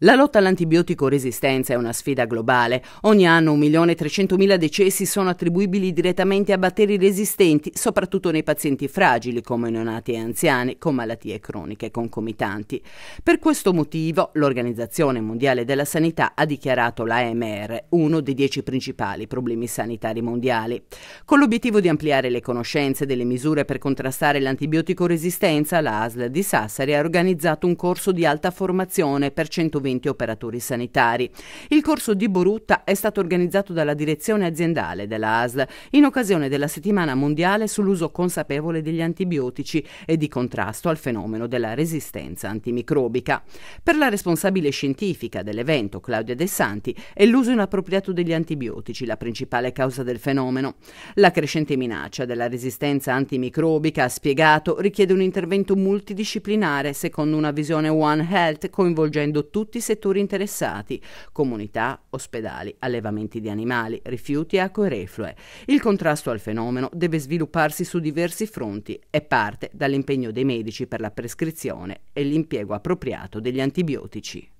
La lotta all'antibiotico resistenza è una sfida globale. Ogni anno 1.300.000 decessi sono attribuibili direttamente a batteri resistenti, soprattutto nei pazienti fragili come neonati e anziani, con malattie croniche concomitanti. Per questo motivo l'Organizzazione Mondiale della Sanità ha dichiarato l'AMR uno dei dieci principali problemi sanitari mondiali, con l'obiettivo di ampliare le conoscenze delle misure per contrastare l'antibiotico resistenza. La ASL di Sassari ha organizzato un corso di alta formazione per 120 interventi operatori sanitari. Il corso di Borutta è stato organizzato dalla direzione aziendale della ASL in occasione della settimana mondiale sull'uso consapevole degli antibiotici e di contrasto al fenomeno della resistenza antimicrobica. Per la responsabile scientifica dell'evento, Claudia De Santi, è l'uso inappropriato degli antibiotici la principale causa del fenomeno. La crescente minaccia della resistenza antimicrobica, ha spiegato, richiede un intervento multidisciplinare secondo una visione One Health coinvolgendo tutti tutti i settori interessati, comunità, ospedali, allevamenti di animali, rifiuti e acque reflue. Il contrasto al fenomeno deve svilupparsi su diversi fronti e parte dall'impegno dei medici per la prescrizione e l'impiego appropriato degli antibiotici.